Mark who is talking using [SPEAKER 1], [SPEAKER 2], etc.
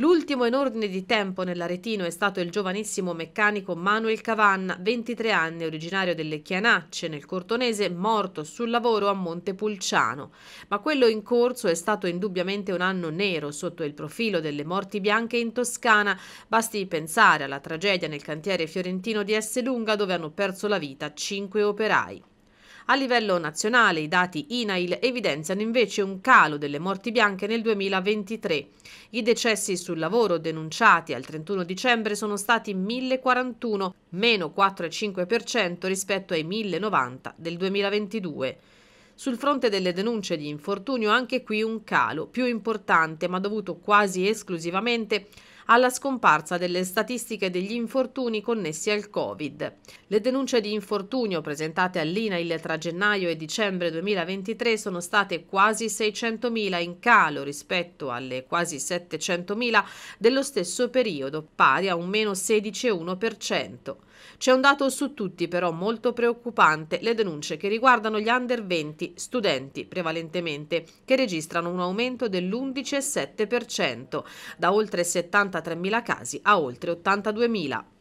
[SPEAKER 1] L'ultimo in ordine di tempo nell'aretino è stato il giovanissimo meccanico Manuel Cavanna, 23 anni, originario delle Chianacce nel Cortonese, morto sul lavoro a Montepulciano. Ma quello in corso è stato indubbiamente un anno nero sotto il profilo delle morti bianche in Toscana. Basti pensare alla tragedia nel cantiere fiorentino di Esselunga dove hanno perso la vita cinque operai. A livello nazionale i dati INAIL evidenziano invece un calo delle morti bianche nel 2023. I decessi sul lavoro denunciati al 31 dicembre sono stati 1041, meno 4,5% rispetto ai 1090 del 2022. Sul fronte delle denunce di infortunio anche qui un calo, più importante ma dovuto quasi esclusivamente alla scomparsa delle statistiche degli infortuni connessi al Covid. Le denunce di infortunio presentate all'INAIL tra gennaio e dicembre 2023 sono state quasi 600.000 in calo rispetto alle quasi 700.000 dello stesso periodo, pari a un meno 16,1%. C'è un dato su tutti però molto preoccupante, le denunce che riguardano gli under 20, studenti prevalentemente, che registrano un aumento dell'11,7%, da oltre 70 63.000 casi a oltre 82.000.